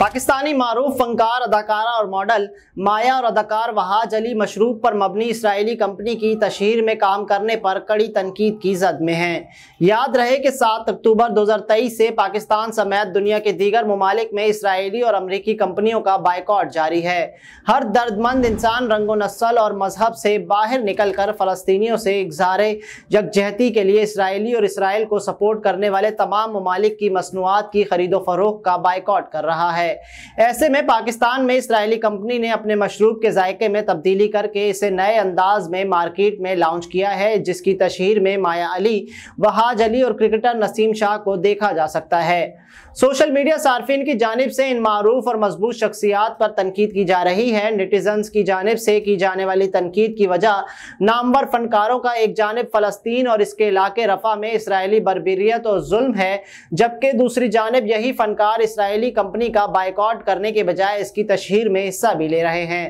पाकिस्तानी मारूफ फनकार अदाकारा और मॉडल माया और अदाकार वहाज अली मशरूब पर मबनी इसराइली कंपनी की तशहर में काम करने पर कड़ी तनकीद की जद में हैं याद रहे कि 7 अक्टूबर 2023 से पाकिस्तान समेत दुनिया के दीगर ममालिक में इसराइली और अमरीकी कंपनियों का बाइकआउट जारी है हर दर्दमंद इंसान रंगो नस्ल और मजहब से बाहर निकल कर फ़लस्तियों से इगजार यकजहती के लिए इसराइली और इसराइल को सपोर्ट करने वाले तमाम ममालिक की मसनूआत की खरीदो फरोख का बाइकआउट कर रहा है है ऐसे में पाकिस्तान में इसराइली कंपनी ने अपने मशरूब के जायके में तब्दीली करके इसे नए अंदाज में मार्केट में लॉन्च किया है जिसकी तशहर में माया अली वहाज अली और क्रिकेटर नसीम शाह को देखा जा सकता है सोशल मीडिया सार्फिन की जानब से इन मरूफ और मजबूत शख्सियात पर तनकीद की जा रही है नेटिजन्स की जानब से की जाने वाली तनकीद की वजह नामवर फनकारों का एक जानब फ़लस्तीन और इसके इलाके रफा में इसराइली बरबरीत और जुल्म है जबकि दूसरी जानब यही फनकार इसराइली कंपनी का बाइकआउट करने के बजाय इसकी तशहर में हिस्सा भी ले रहे हैं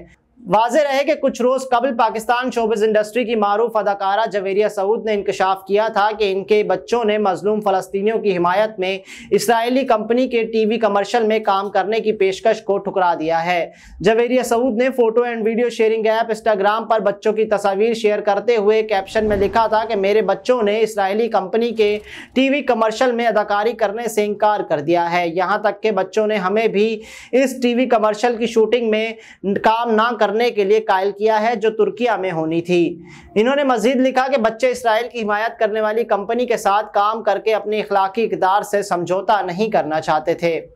वाज रहे कि कुछ रोज़ कबल पाकिस्तान शोबज इंडस्ट्री की मरूफ अदाकारा जवेरिया सऊद ने इंकशाफ किया था कि इनके बच्चों ने मजलूम फ़लस्तियों की हिमायत में इसराइली कंपनी के टी वी कमर्शल में काम करने की पेशकश को ठुकरा दिया है जवेरिया सऊद ने photo and video sharing app Instagram पर बच्चों की तस्वीर शेयर करते हुए कैप्शन में लिखा था कि मेरे बच्चों ने इसराइली कंपनी के टी वी कमर्शल में अदाकारी करने से इनकार कर दिया है यहाँ तक के बच्चों ने हमें भी इस टी वी कमर्शल की शूटिंग में काम ना कर करने के लिए कायल किया है जो तुर्किया में होनी थी इन्होंने मजीद लिखा कि बच्चे इसराइल की हिमायत करने वाली कंपनी के साथ काम करके अपने इखलाकी इकदार से समझौता नहीं करना चाहते थे